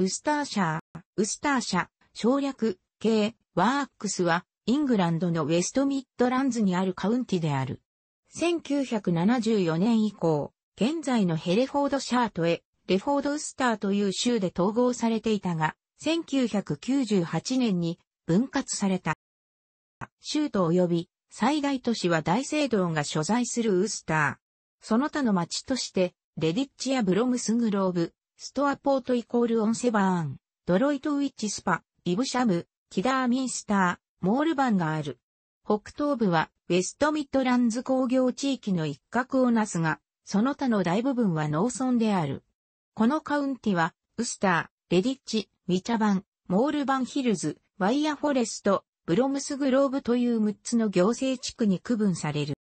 ウスターシャー、ウスターシャ、省略、系、ワークスは、イングランドのウェストミッドランズにあるカウンティである。1974年以降、現在のヘレフォードシャートへ、レフォードウスターという州で統合されていたが、1998年に分割された。州都及び最大都市は大聖堂が所在するウスター。その他の町として、レディッチやブロムスグローブ、ストアポートイコールオンセバーン、ドロイトウィッチスパ、イブシャム、キダーミンスター、モールバンがある。北東部はウェストミッドランズ工業地域の一角をなすが、その他の大部分は農村である。このカウンティは、ウスター、レディッチ、ミチャバン、モールバンヒルズ、ワイヤフォレスト、ブロムスグローブという6つの行政地区に区分される。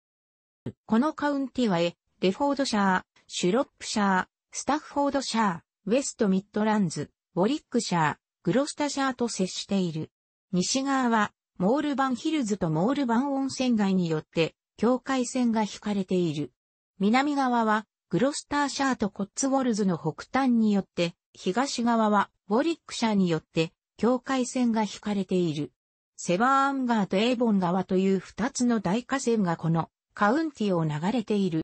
このカウンティは、レフォードシャー、シュロップシャー、スタッフォードシャー、ウェストミッドランズ、ウォリックシャー、グロスタシャーと接している。西側は、モールバンヒルズとモールバン温泉街によって、境界線が引かれている。南側は、グロスターシャーとコッツウォルズの北端によって、東側は、ウォリックシャーによって、境界線が引かれている。セバーアンガーとエーボン川という二つの大河川がこのカウンティを流れている。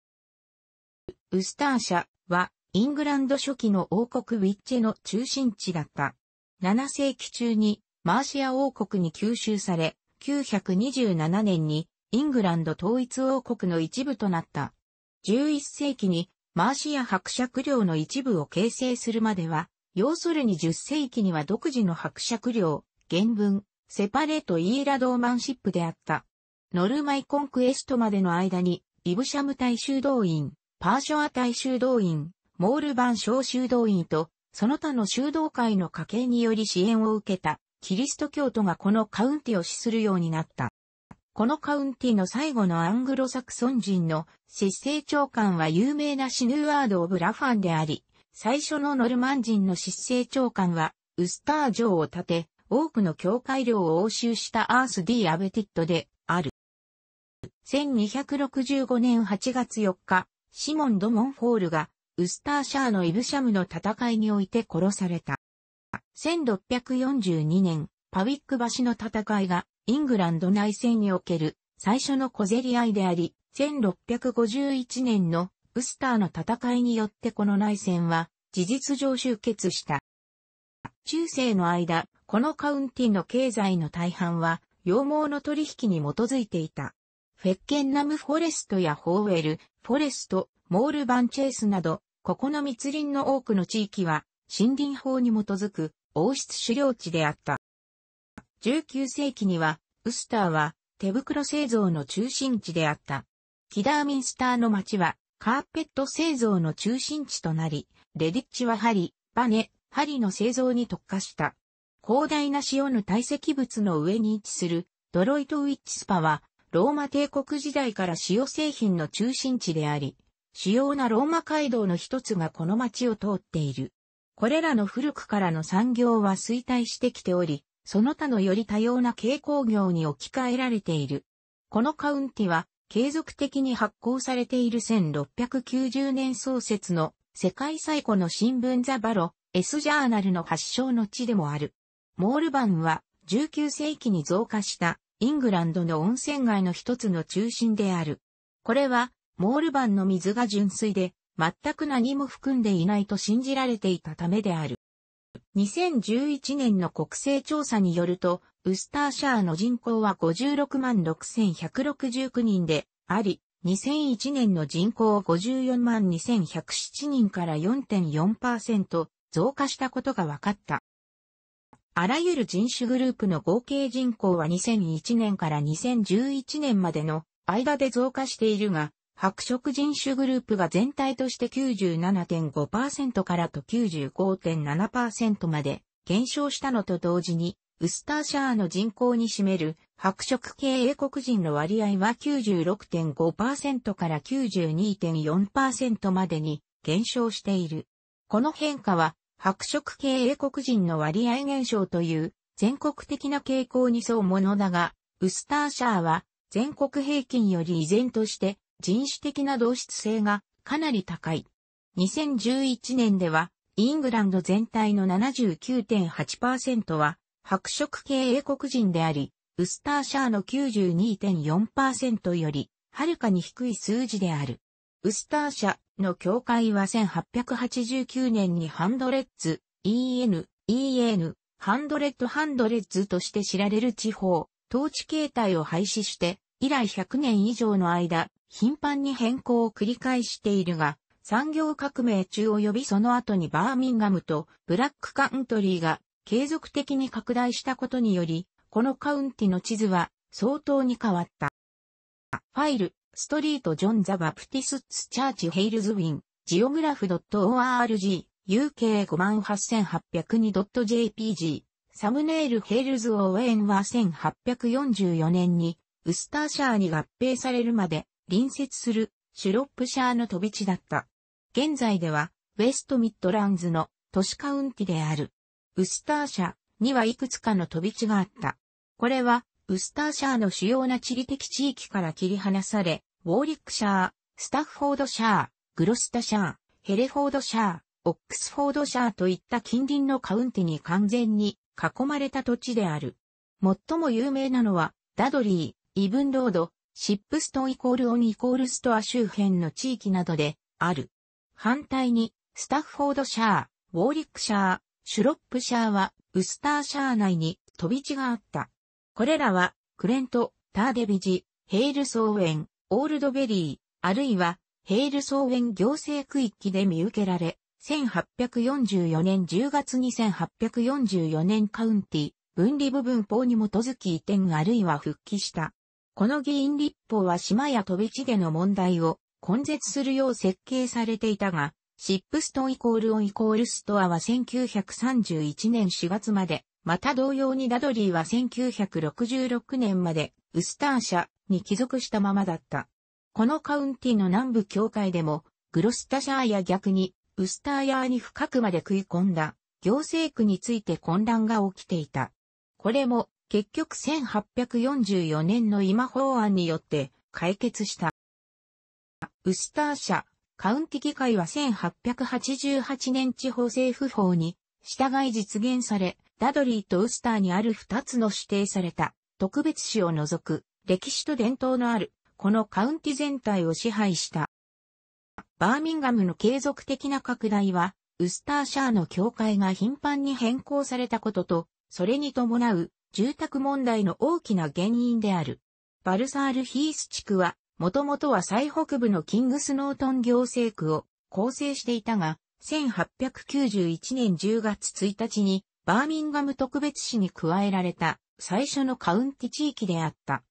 ウスターシャはイングランド初期の王国ウィッチェの中心地だった。7世紀中にマーシア王国に吸収され、927年にイングランド統一王国の一部となった。11世紀にマーシア伯爵領の一部を形成するまでは、要するに10世紀には独自の伯爵領、原文、セパレートイーラドーマンシップであった。ノルマイコンクエストまでの間に、イブシャム大修道院、パーショア大修道院、モール版小修道院と、その他の修道会の家系により支援を受けた、キリスト教徒がこのカウンティを死するようになった。このカウンティの最後のアングロサクソン人の失勢長官は有名なシヌワード・オブ・ラファンであり、最初のノルマン人の失政長官は、ウスター城を建て、多くの教会領を押収したアース・ディ・アベティットである。1265年8月4日、シモン・ド・モンフォールがウスターシャーのイブシャムの戦いにおいて殺された。1642年、パウィック橋の戦いがイングランド内戦における最初の小競り合いであり、1651年のウスターの戦いによってこの内戦は事実上終結した。中世の間、このカウンティの経済の大半は羊毛の取引に基づいていた。フェッケンナムフォレストやホーウェル、フォレスト、モールバンチェイスなどここの密林の多くの地域は森林法に基づく王室狩猟地であった。19世紀には、ウスターは手袋製造の中心地であった。キダーミンスターの町はカーペット製造の中心地となり、レディッチは針、バネ、針の製造に特化した。広大な塩の堆積物の上に位置するドロイトウィッチスパはローマ帝国時代から塩製品の中心地であり、主要なローマ街道の一つがこの町を通っている。これらの古くからの産業は衰退してきており、その他のより多様な軽工業に置き換えられている。このカウンティは、継続的に発行されている1690年創設の世界最古の新聞ザ・バロ、S ジャーナルの発祥の地でもある。モールバンは19世紀に増加したイングランドの温泉街の一つの中心である。これはモールンの水が純粋で、全く何も含んでいないと信じられていたためである。2011年の国勢調査によると、ウスターシャーの人口は56万6169人であり、2001年の人口54万2107人から4.4%増加したことが分かった。あらゆる人種グループの合計人口は2001年から2011年までの間で増加しているが、白色人種グループが全体として97.5%からと95.7%まで減少したのと同時に、ウスターシャーの人口に占める白色系英国人の割合は96.5%から92.4%までに減少している。この変化は白色系英国人の割合減少という全国的な傾向にそうものだが、ウスターシャーは全国平均より依然として人種的な同質性がかなり高い。2011年では、イングランド全体の79.8%は白色系英国人であり、ウスターシャーの92.4%より、はるかに低い数字である。ウスターシャの教会は1889年にハンドレッツ、EN、EN、ハンドレッドハンドレッズとして知られる地方、統治形態を廃止して、以来100年以上の間、頻繁に変更を繰り返しているが、産業革命中及びその後にバーミンガムとブラックカントリーが継続的に拡大したことにより、このカウンティの地図は相当に変わった。ファイル、ストリート・ジョン・ザ・バプティス・ツ・チャーチ・ヘイルズ・ウィン、ジオグラフ .org、UK58802.jpg、サムネイル・ヘイルズ・オーウェンは1844年に、ウスターシャーに合併されるまで、隣接するシュロップシャーの飛び地だった。現在では、ウェストミッドランズの都市カウンティである。ウスターシャにはいくつかの飛び地があった。これは、ウスターシャーの主要な地理的地域から切り離され、ウォーリックシャー、スタッフォードシャー、グロスタシャー、ヘレフォードシャー、オックスフォードシャーといった近隣のカウンティに完全に囲まれた土地である。最も有名なのは、ダドリー、イブンロード、シップストンイコールオンイコールストア周辺の地域などである。反対に、スタッフォードシャー、ウォーリックシャー、シュロップシャーは、ウスターシャー内に飛び地があった。これらは、クレント、ターデビジ、ヘイルソーエン、オールドベリー、あるいは、ヘイルソーエン行政区域で見受けられ、1844年10月2 8 4 4年カウンティ、分離部分法に基づき移転あるいは復帰した。この議員立法は島や飛び地での問題を根絶するよう設計されていたが、シップストンイコールオンイコールストアは1931年4月まで、また同様にダドリーは1966年までウスター社に帰属したままだった。このカウンティの南部境界でも、グロスタシャーや逆にウスターヤーに深くまで食い込んだ行政区について混乱が起きていた。これも結局1844年の今法案によって解決した。ウスター社、カウンティ議会は1888年地方政府法に従い実現され、ダドリーとウスターにある2つの指定された特別市を除く歴史と伝統のあるこのカウンティ全体を支配した。バーミンガムの継続的な拡大は、ウスターシャーの教会が頻繁に変更されたことと、それに伴う住宅問題の大きな原因である。バルサールヒース地区は、もともとは最北部のキングスノートン行政区を構成していたが、1891年10月1日に、バーミンガム特別市に加えられた最初のカウンティ地域であった。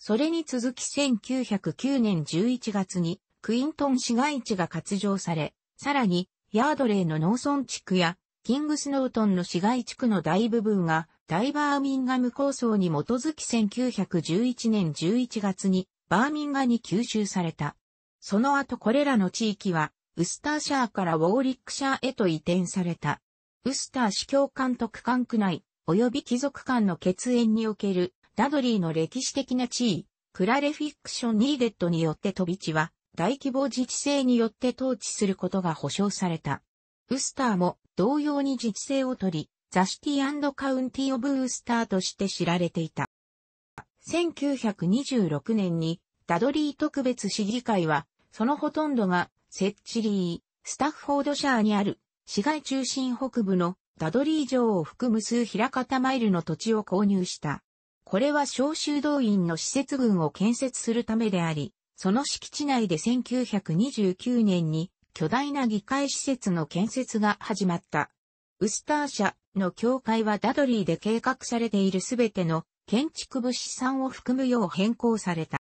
それに続き1909年11月にクイントン市街地が割譲され、さらにヤードレイの農村地区やキングスノートンの市街地区の大部分が、大バーミンガム構想に基づき1911年11月に、バーミンガに吸収された。その後これらの地域は、ウスターシャーからウォーリックシャーへと移転された。ウスター司教官と区間区内、及び貴族間の血縁における、ダドリーの歴史的な地位、クラレフィクション・ニーデッドによって飛び地は、大規模自治制によって統治することが保障された。ウスターも同様に自治性を取り、ザシティカウンティオブースターとして知られていた。1926年にダドリー特別市議会は、そのほとんどがセッチリー、スタッフォードシャーにある市街中心北部のダドリー城を含む数平方マイルの土地を購入した。これは召集動員の施設群を建設するためであり、その敷地内で1929年に巨大な議会施設の建設が始まった。ウスター社の教会はダドリーで計画されているすべての建築物資産を含むよう変更された。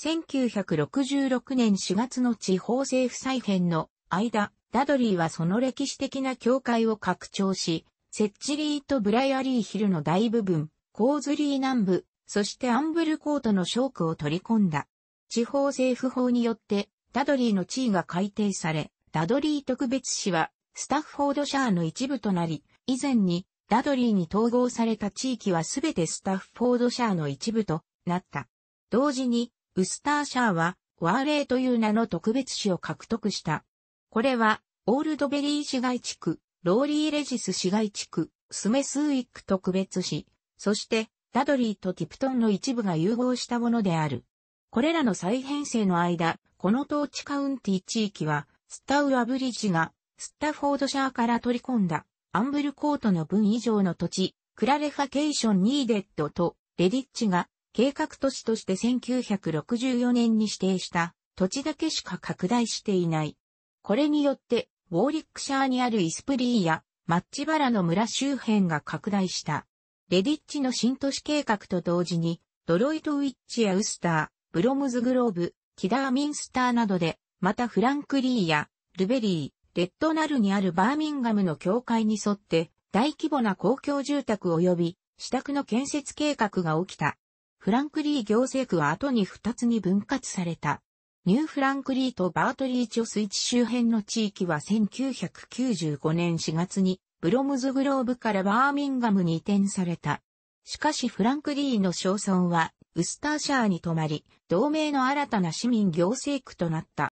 1966年4月の地方政府再編の間、ダドリーはその歴史的な教会を拡張し、セッチリーとブライアリーヒルの大部分、コーズリー南部、そしてアンブルコートのショークを取り込んだ。地方政府法によってダドリーの地位が改定され、ダドリー特別市は、スタッフォードシャーの一部となり、以前に、ダドリーに統合された地域はすべてスタッフォードシャーの一部となった。同時に、ウスターシャーは、ワーレーという名の特別市を獲得した。これは、オールドベリー市街地区、ローリーレジス市街地区、スメスウィック特別市、そして、ダドリーとティプトンの一部が融合したものである。これらの再編成の間、この統治カウンティ地域は、スタウアブリッジが、スタフォードシャーから取り込んだ、アンブルコートの分以上の土地、クラレファケーションニーデッドと、レディッチが、計画都市として1964年に指定した土地だけしか拡大していない。これによって、ウォーリックシャーにあるイスプリーやマッチバラの村周辺が拡大した。レディッチの新都市計画と同時に、ドロイトウィッチやウスター、ブロムズグローブ、キダーミンスターなどで、またフランクリーやルベリー、レッドナルにあるバーミンガムの境界に沿って大規模な公共住宅及び支宅の建設計画が起きた。フランクリー行政区は後に2つに分割された。ニューフランクリーとバートリーチョスイチ周辺の地域は1995年4月にブロムズグローブからバーミンガムに移転された。しかしフランクリーの焦村はウスターシャーに泊まり、同盟の新たな市民行政区となった。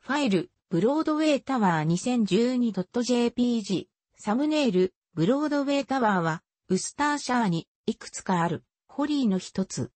ファイル、ブロードウェイタワー 2012.jpg、サムネイル、ブロードウェイタワーは、ウスターシャーにいくつかある、ホリーの一つ。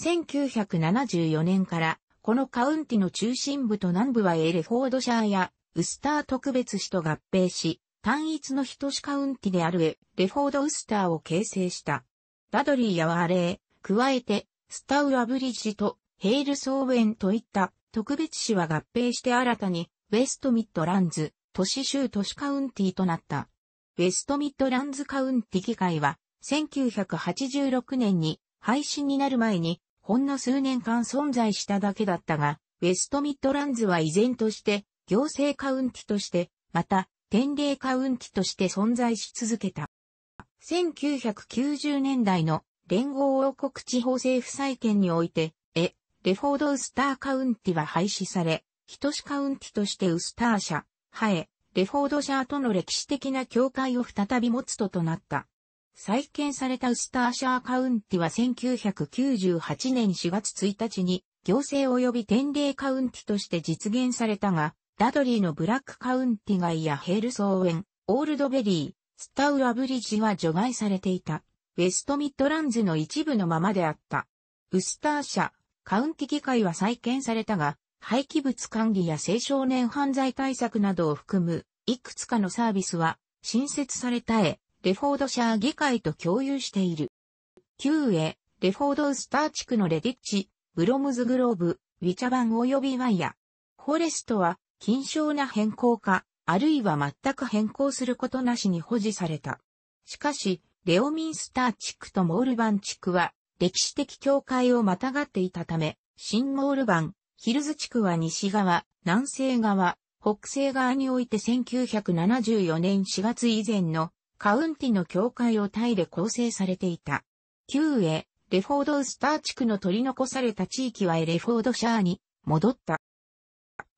1974年から、このカウンティの中心部と南部はエレフォードシャーや、ウスター特別市と合併し、単一の一市カウンティであるエレフォードウスターを形成した。ダドリーやワーレー、加えて、スタウアブリッジとヘイルソーウェンといった特別市は合併して新たにウェストミッドランズ、都市州都市カウンティとなった。ウェストミッドランズカウンティ議会は1986年に廃止になる前にほんの数年間存在しただけだったが、ウェストミッドランズは依然として行政カウンティとして、また天霊カウンティとして存在し続けた。1990年代の連合王国地方政府再建において、え、レフォード・ウスター・カウンティは廃止され、ヒトシカウンティとしてウスター社、ハエ、レフォードシャーとの歴史的な境界を再び持つととなった。再建されたウスターシャーカウンティは1998年4月1日に行政及び天霊カウンティとして実現されたが、ダドリーのブラックカウンティ街やヘールソーエン、オールドベリー、スタウラブリッジは除外されていた。ウェストミッドランズの一部のままであった。ウスター社、カウンティ議会は再建されたが、廃棄物管理や青少年犯罪対策などを含む、いくつかのサービスは、新設されたへ、レフォードシャー議会と共有している。旧へ、レフォードウスター地区のレディッチ、ブロムズグローブ、ウィチャバン及びワイヤ、フォレストは、緊張な変更か、あるいは全く変更することなしに保持された。しかし、レオミンスター地区とモールバン地区は歴史的境界をまたがっていたため、新モールバン、ヒルズ地区は西側、南西側、北西側において1974年4月以前のカウンティの境界をタイで構成されていた。旧へ、レフォードウスター地区の取り残された地域はエレフォードシャーに戻った。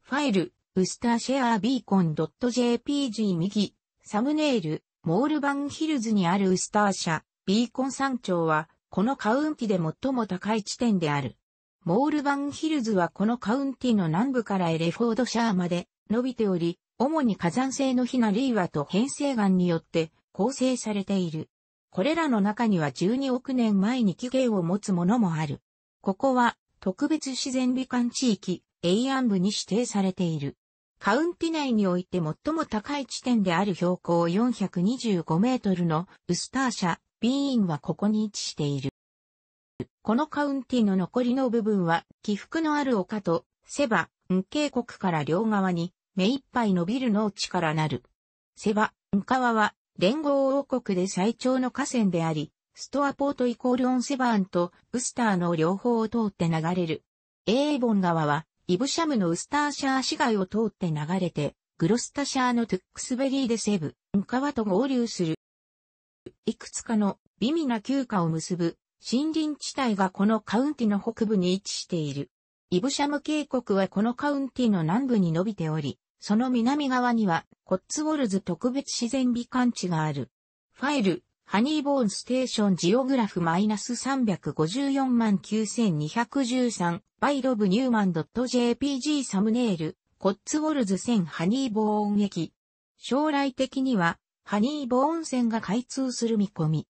ファイル、ウスターシェアービーコン .jpg 右、サムネイル、モールバンヒルズにあるウスター社、ビーコン山頂は、このカウンティで最も高い地点である。モールバンヒルズはこのカウンティの南部からエレフォードシャーまで伸びており、主に火山性のヒナリーワと変成岩によって構成されている。これらの中には12億年前に起源を持つものもある。ここは特別自然美観地域、永安部に指定されている。カウンティ内において最も高い地点である標高425メートルのウスター社、ビーンはここに位置している。このカウンティの残りの部分は起伏のある丘とセバ、ン渓谷から両側に目いっぱい伸びる農地からなる。セバ、ン川は連合王国で最長の河川であり、ストアポートイコールオンセバーンとウスターの両方を通って流れる。エーボン川はイブシャムのウスターシャー市街を通って流れて、グロスタシャーのトゥックスベリーでブン川と合流する。いくつかの微妙な休暇を結ぶ森林地帯がこのカウンティの北部に位置している。イブシャム渓谷はこのカウンティの南部に伸びており、その南側にはコッツウォルズ特別自然美観地がある。ファイル、ハニーボーンステーションジオグラフマイナス354万9213バイロブニューマン .jpg サムネイルコッツウォルズ線ハニーボーン駅将来的にはハニーボーン線が開通する見込み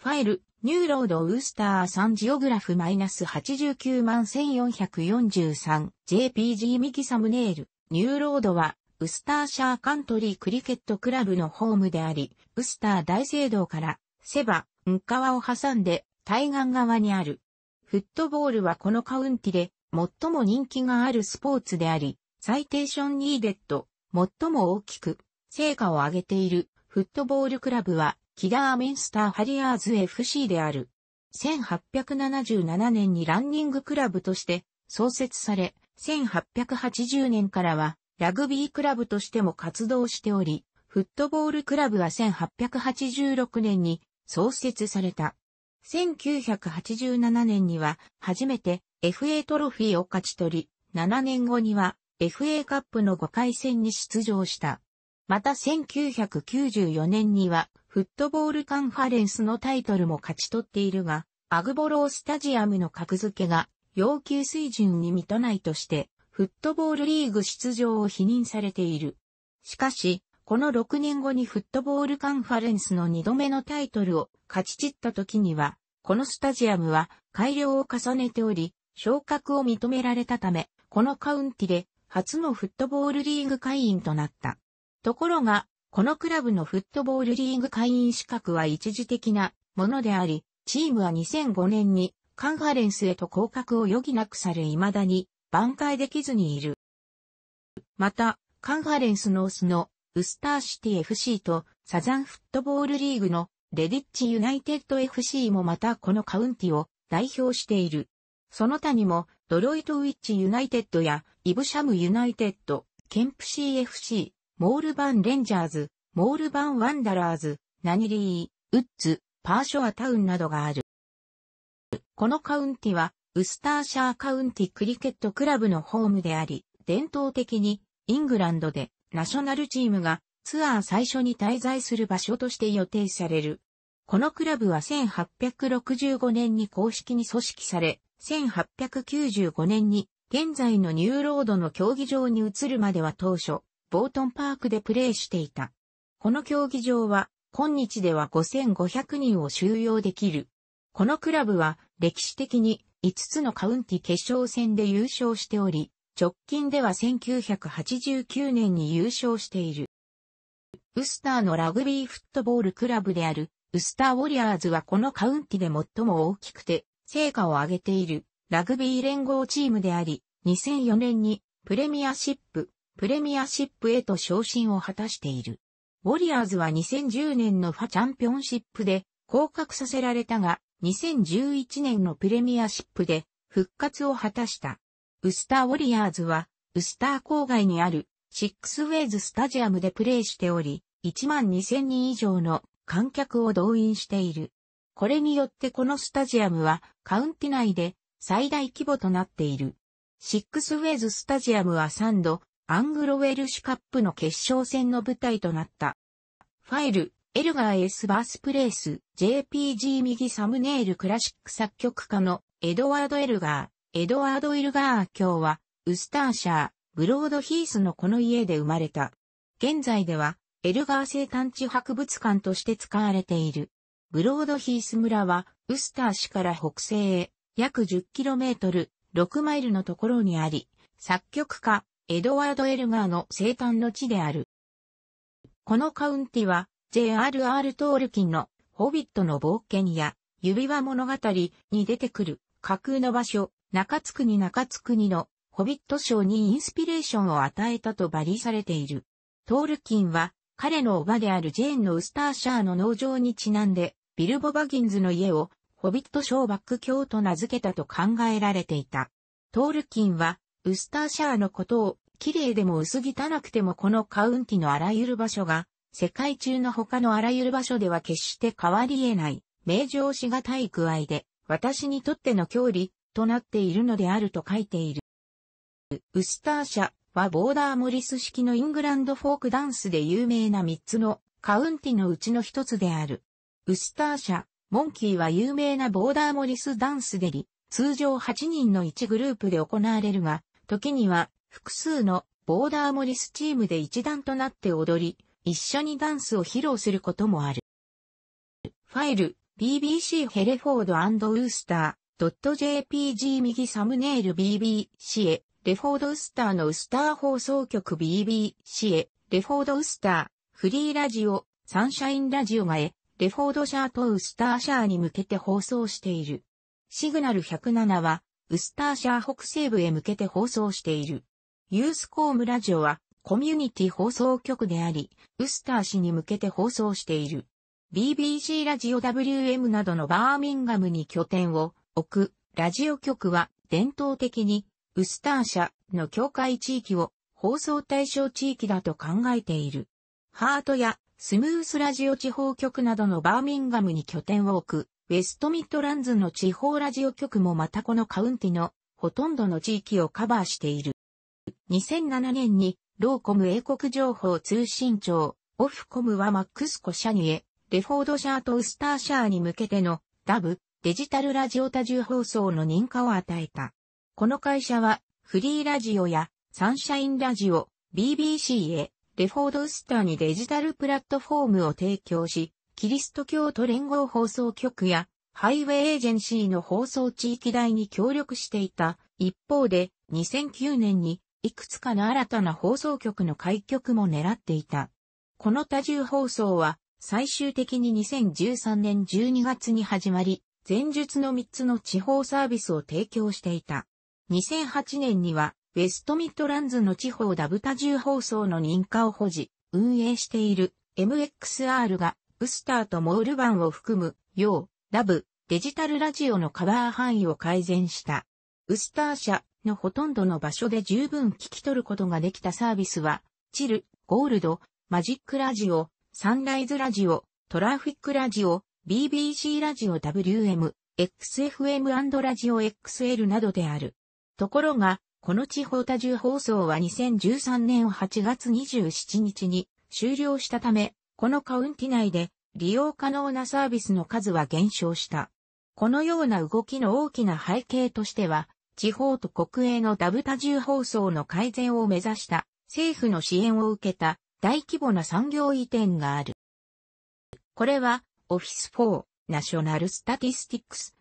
ファイルニューロードウースター3ジオグラフマイナス89万1443 jpg 右サムネイルニューロードはウスターシャーカントリークリケットクラブのホームであり、ウスター大聖堂から、セバ、ン川を挟んで、対岸側にある。フットボールはこのカウンティで、最も人気があるスポーツであり、サイテーションニーデッド、最も大きく、成果を上げている、フットボールクラブは、キダーメンスターハリアーズ FC である。1877年にランニングクラブとして創設され、1880年からはラグビークラブとしても活動しており、フットボールクラブは1886年に創設された。1987年には初めて FA トロフィーを勝ち取り、7年後には FA カップの5回戦に出場した。また1994年にはフットボールカンファレンスのタイトルも勝ち取っているが、アグボロースタジアムの格付けが要求水準に満たないとしてフットボールリーグ出場を否認されている。しかし、この6年後にフットボールカンファレンスの2度目のタイトルを勝ち散った時には、このスタジアムは改良を重ねており、昇格を認められたため、このカウンティで初のフットボールリーグ会員となった。ところが、このクラブのフットボールリーグ会員資格は一時的なものであり、チームは2005年にカンファレンスへと降格を余儀なくされ未だに挽回できずにいる。また、カンファレンスノースのウスターシティ FC とサザンフットボールリーグのレディッチユナイテッド FC もまたこのカウンティを代表している。その他にもドロイトウィッチユナイテッドやイブシャムユナイテッド、ケンプ CFC、モールバンレンジャーズ、モールバンワンダラーズ、ナニリー、ウッズ、パーショアタウンなどがある。このカウンティはウスターシャーカウンティクリケットクラブのホームであり、伝統的にイングランドでナショナルチームがツアー最初に滞在する場所として予定される。このクラブは1865年に公式に組織され、1895年に現在のニューロードの競技場に移るまでは当初、ボートンパークでプレーしていた。この競技場は、今日では5500人を収容できる。このクラブは歴史的に5つのカウンティ決勝戦で優勝しており、直近では1989年に優勝している。ウスターのラグビーフットボールクラブである、ウスターウォリアーズはこのカウンティで最も大きくて、成果を上げている、ラグビー連合チームであり、2004年に、プレミアシップ、プレミアシップへと昇進を果たしている。ウォリアーズは2010年のファチャンピオンシップで、降格させられたが、2011年のプレミアシップで復活を果たした。ウスターウォリアーズは、ウスター郊外にあるシックスウェイズスタジアムでプレーしており、1万2000人以上の観客を動員している。これによってこのスタジアムはカウンティ内で最大規模となっている。シックスウェイズスタジアムは3度、アングロウェルシュカップの決勝戦の舞台となった。ファイル、エルガー S バースプレイス、JPG 右サムネイルクラシック作曲家のエドワード・エルガー、エドワード・エルガー今日は、ウスターシャー、ブロード・ヒースのこの家で生まれた。現在では、エルガー生誕地博物館として使われている。ブロード・ヒース村は、ウスター市から北西へ、約 10km、6マイルのところにあり、作曲家、エドワード・エルガーの生誕の地である。このカウンティは、J.R.R. トールキンのホビットの冒険や指輪物語に出てくる架空の場所、中津国中津国のホビット賞にインスピレーションを与えたとバリされている。トールキンは彼のおばであるジェーンのウスターシャーの農場にちなんでビルボ・バギンズの家をホビット賞バック教と名付けたと考えられていた。トールキンはウスターシャーのことを綺麗でも薄汚くてもこのカウンティのあらゆる場所が世界中の他のあらゆる場所では決して変わり得ない、名状しがたい具合で、私にとっての郷里、となっているのであると書いている。ウスター社はボーダーモリス式のイングランドフォークダンスで有名な3つのカウンティのうちの1つである。ウスター社、モンキーは有名なボーダーモリスダンスでり、通常8人の1グループで行われるが、時には複数のボーダーモリスチームで一団となって踊り、一緒にダンスを披露することもある。ファイル、BBC ヘレフォードウースター .jpg 右サムネイル BBC へ、レフォードウスターのウスター放送局 BBC へ、レフォードウスター、フリーラジオ、サンシャインラジオがへ、レフォードシャーとウスターシャーに向けて放送している。シグナル107は、ウスターシャー北西部へ向けて放送している。ユースコームラジオは、コミュニティ放送局であり、ウスター市に向けて放送している。BBC ラジオ WM などのバーミンガムに拠点を置くラジオ局は伝統的にウスター社の境界地域を放送対象地域だと考えている。ハートやスムースラジオ地方局などのバーミンガムに拠点を置くウェストミッドランズの地方ラジオ局もまたこのカウンティのほとんどの地域をカバーしている。2007年にローコム英国情報通信庁、オフコムはマックスコシャニエ、レフォードシャーとウスターシャーに向けての、ダブ、デジタルラジオ多重放送の認可を与えた。この会社は、フリーラジオや、サンシャインラジオ、BBC へ、レフォードウスターにデジタルプラットフォームを提供し、キリスト教徒連合放送局や、ハイウェイエージェンシーの放送地域代に協力していた。一方で、2009年にいくつかの新たな放送局の開局も狙っていた。この多重放送は、最終的に2013年12月に始まり、前述の3つの地方サービスを提供していた。2008年には、ウェストミッドランズの地方ダブ多重放送の認可を保持、運営している MXR が、ウスターとモールバンを含む、洋、ダブ、デジタルラジオのカバー範囲を改善した。ウスター社、のほとんどの場所で十分聞き取ることができたサービスは、チル、ゴールド、マジックラジオ、サンライズラジオ、トラフィックラジオ、BBC ラジオ WM、XFM& ラジオ XL などである。ところが、この地方多重放送は2013年8月27日に終了したため、このカウンティ内で利用可能なサービスの数は減少した。このような動きの大きな背景としては、地方と国営のダブ多重放送の改善を目指した政府の支援を受けた大規模な産業移転がある。これは Office for National Statistics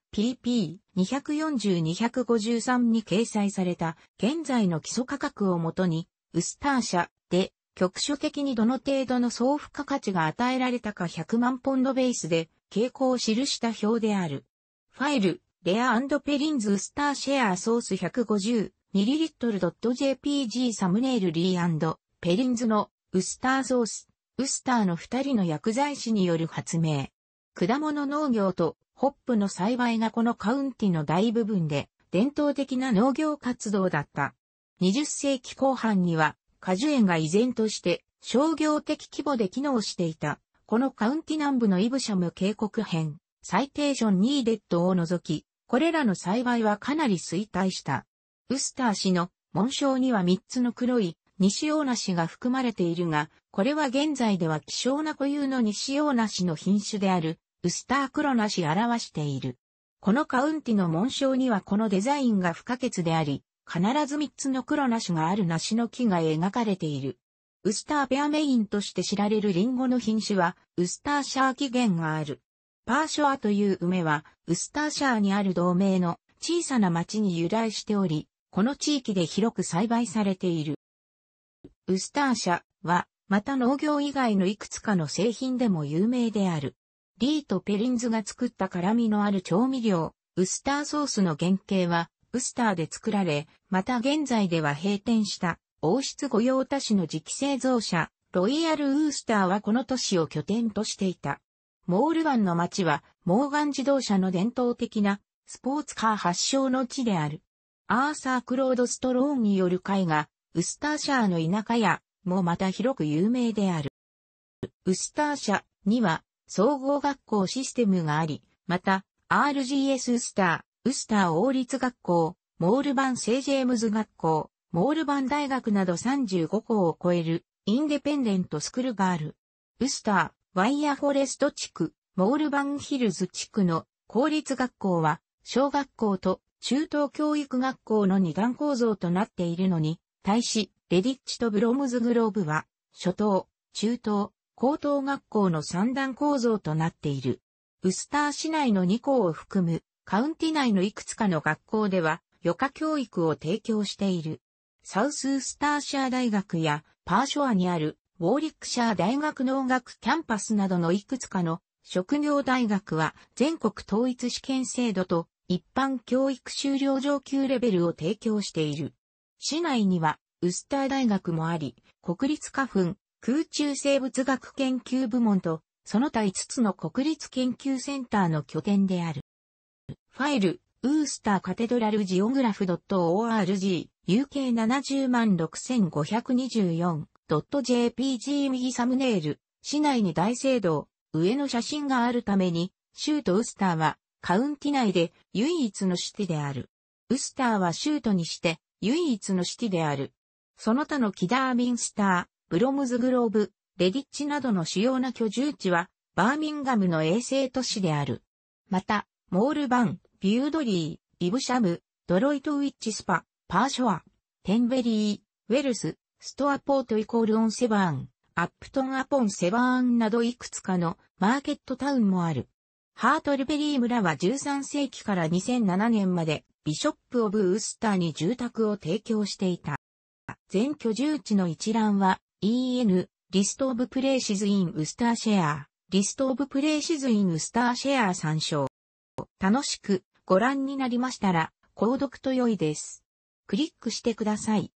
PP240-253 に掲載された現在の基礎価格をもとにウスター社で局所的にどの程度の総付加価値が与えられたか100万ポンドベースで傾向を記した表である。ファイルレアペリンズスターシェアソース 150ml.jpg サムネイルリーペリンズのウスターソース、ウスターの二人の薬剤師による発明。果物農業とホップの栽培がこのカウンティの大部分で伝統的な農業活動だった。20世紀後半には果樹園が依然として商業的規模で機能していた。このカウンティ南部のイブシャム渓谷編、サイテーション2デッドを除き、これらの栽培はかなり衰退した。ウスター氏の紋章には3つの黒い西洋梨が含まれているが、これは現在では希少な固有の西洋梨の品種である、ウスター黒梨表している。このカウンティの紋章にはこのデザインが不可欠であり、必ず3つの黒梨がある梨の木が描かれている。ウスターペアメインとして知られるリンゴの品種は、ウスターシャー起源がある。パーショアという梅は、ウスターシャーにある同名の小さな町に由来しており、この地域で広く栽培されている。ウスターシャは、また農業以外のいくつかの製品でも有名である。リーとペリンズが作った辛味のある調味料、ウスターソースの原型は、ウスターで作られ、また現在では閉店した、王室御用達の磁気製造者、ロイヤルウースターはこの都市を拠点としていた。モールンの街は、モーガン自動車の伝統的なスポーツカー発祥の地である。アーサー・クロード・ストローンによる絵画、ウスターシャーの田舎屋もまた広く有名である。ウスターシャには総合学校システムがあり、また RGS ウスター、ウスター王立学校、モールバン・セイ・ジェームズ学校、モールバン大学など35校を超えるインデペンデントスクールがある。ウスタワイヤフォレスト地区、モールバンヒルズ地区の公立学校は、小学校と中等教育学校の二段構造となっているのに、対し、レディッチとブロムズグローブは、初等、中等、高等学校の三段構造となっている。ウスター市内の2校を含む、カウンティ内のいくつかの学校では、余暇教育を提供している。サウスウスターシア大学やパーショアにあるウォーリックシャー大学農学キャンパスなどのいくつかの職業大学は全国統一試験制度と一般教育修了上級レベルを提供している。市内にはウスター大学もあり、国立花粉空中生物学研究部門とその他5つの国立研究センターの拠点である。ファイル、ウースターカテドラルジオグラフ .org、UK706,524 .jpg 右サムネイル、市内に大聖堂、上の写真があるために、州都ウスターは、カウンティ内で唯一のシティである。ウスターは州都にして、唯一のシティである。その他のキダーミンスター、ブロムズグローブ、レディッチなどの主要な居住地は、バーミンガムの衛星都市である。また、モールバン、ビュードリー、イブシャム、ドロイトウィッチスパ、パーショア、テンベリー、ウェルス、ストアポートイコールオンセバーン、アップトンアポンセバーンなどいくつかのマーケットタウンもある。ハートルベリー村は13世紀から2007年までビショップ・オブ・ウスターに住宅を提供していた。全居住地の一覧は EN、リスト・オブ・プレイシズ・イン・ウスターシェア、リスト・オブ・プレイシズ・イン・ウスターシェア参照。楽しくご覧になりましたら、購読と良いです。クリックしてください。